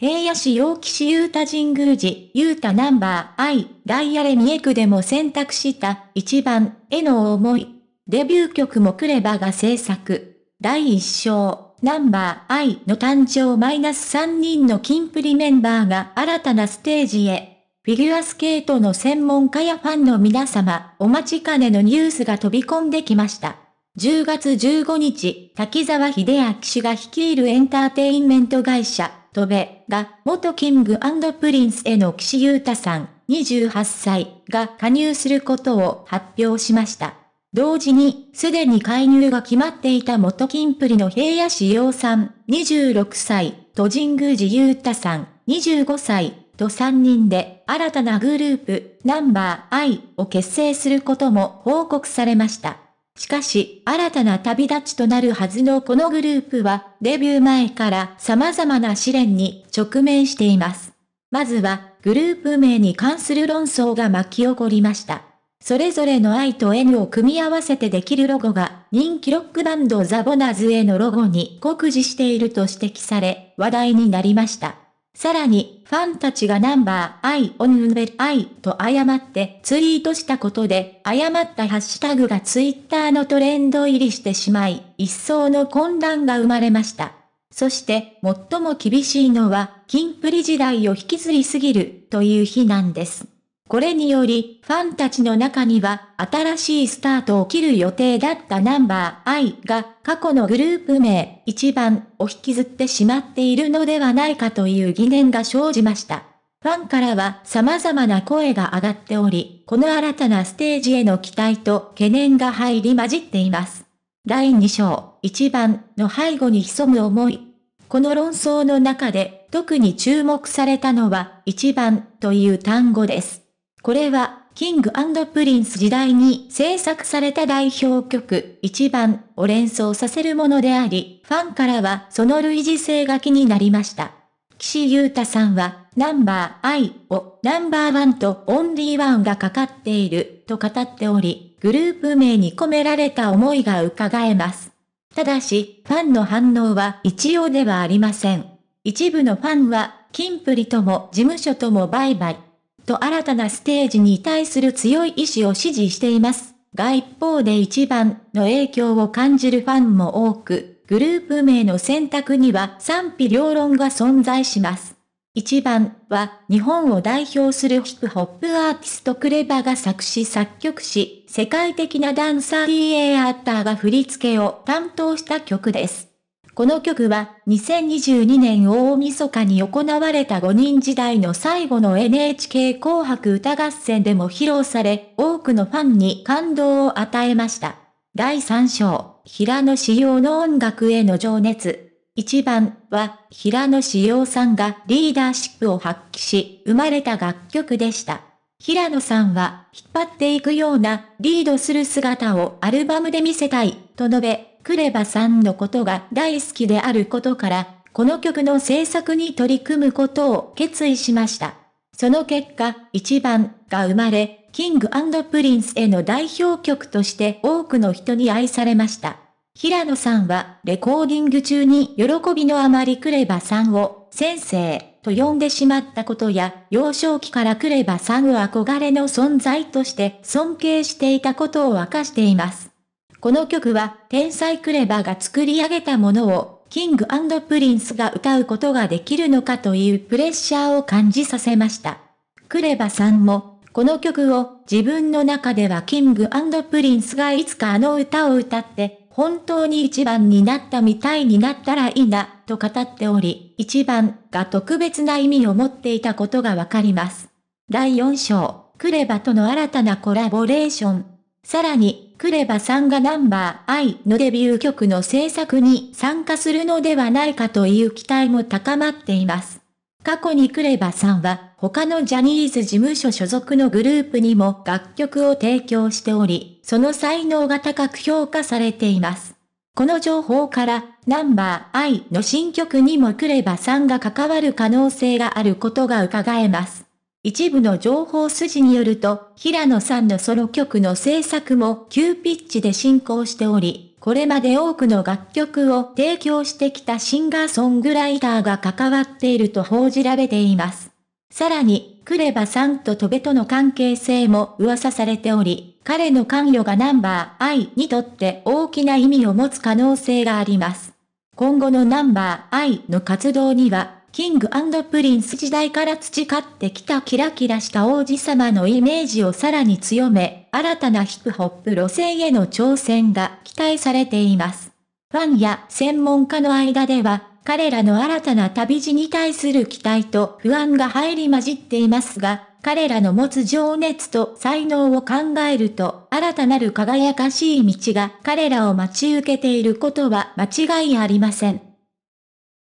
平野市陽気市ユータ神宮寺、ユータナンバー I、ダイヤレ三重区でも選択した一番への思い。デビュー曲もクレバが制作。第一章、ナンバー I の誕生マイナス3人の金プリメンバーが新たなステージへ。フィギュアスケートの専門家やファンの皆様、お待ちかねのニュースが飛び込んできました。10月15日、滝沢秀明氏が率いるエンターテインメント会社、戸部が、元キングプリンスへの岸優太さん、28歳が加入することを発表しました。同時に、すでに介入が決まっていた元キンプリの平野志陽さん、26歳、と神宮寺優太さん、25歳、と3人で、新たなグループ、ナンバー I を結成することも報告されました。しかし、新たな旅立ちとなるはずのこのグループは、デビュー前から様々な試練に直面しています。まずは、グループ名に関する論争が巻き起こりました。それぞれの愛と N を組み合わせてできるロゴが、人気ロックバンドザボナズへのロゴに酷似していると指摘され、話題になりました。さらに、ファンたちがナンバーアイオンベルイと誤ってツイートしたことで、誤ったハッシュタグがツイッターのトレンド入りしてしまい、一層の混乱が生まれました。そして、最も厳しいのは、キンプリ時代を引きずりすぎる、という日なんです。これにより、ファンたちの中には、新しいスタートを切る予定だったナンバー I が、過去のグループ名、一番を引きずってしまっているのではないかという疑念が生じました。ファンからは様々な声が上がっており、この新たなステージへの期待と懸念が入り混じっています。第2章、一番の背後に潜む思い。この論争の中で、特に注目されたのは、一番という単語です。これは、キングプリンス時代に制作された代表曲、一番を連想させるものであり、ファンからはその類似性が気になりました。岸優太さんは、ナンバー I をナンバーワンとオンリーワンがかかっていると語っており、グループ名に込められた思いが伺えます。ただし、ファンの反応は一様ではありません。一部のファンは、キンプリとも事務所ともバイバイ。と新たなステージに対する強い意志を支持しています。が一方で一番の影響を感じるファンも多く、グループ名の選択には賛否両論が存在します。一番は日本を代表するヒップホップアーティストクレバが作詞作曲し、世界的なダンサー DA アーターが振り付けを担当した曲です。この曲は2022年大晦日に行われた5人時代の最後の NHK 紅白歌合戦でも披露され、多くのファンに感動を与えました。第3章、平野紫耀の音楽への情熱。1番は、平野紫耀さんがリーダーシップを発揮し、生まれた楽曲でした。平野さんは、引っ張っていくような、リードする姿をアルバムで見せたい、と述べ、クレバさんのことが大好きであることから、この曲の制作に取り組むことを決意しました。その結果、1番が生まれ、キングプリンスへの代表曲として多くの人に愛されました。平野さんは、レコーディング中に喜びのあまりクレバさんを、先生、と呼んでしまったことや、幼少期からクレバさんを憧れの存在として尊敬していたことを明かしています。この曲は、天才クレバが作り上げたものを、キングプリンスが歌うことができるのかというプレッシャーを感じさせました。クレバさんも、この曲を自分の中ではキングプリンスがいつかあの歌を歌って、本当に一番になったみたいになったらいいな、と語っており、一番が特別な意味を持っていたことがわかります。第4章、クレバとの新たなコラボレーション。さらに、クレバさんがナンバー I のデビュー曲の制作に参加するのではないかという期待も高まっています。過去にクレバさんは他のジャニーズ事務所所属のグループにも楽曲を提供しており、その才能が高く評価されています。この情報から、ナンバー I の新曲にもクレバさんが関わる可能性があることが伺えます。一部の情報筋によると、平野さんのソロ曲の制作も急ピッチで進行しており、これまで多くの楽曲を提供してきたシンガーソングライターが関わっていると報じられています。さらに、クレバさんとトベとの関係性も噂されており、彼の関与がナンバー I にとって大きな意味を持つ可能性があります。今後のナンバー I の活動にはキングプリンス時代から培ってきたキラキラした王子様のイメージをさらに強め、新たなヒップホップ路線への挑戦が期待されています。ファンや専門家の間では、彼らの新たな旅路に対する期待と不安が入り混じっていますが、彼らの持つ情熱と才能を考えると、新たなる輝かしい道が彼らを待ち受けていることは間違いありません。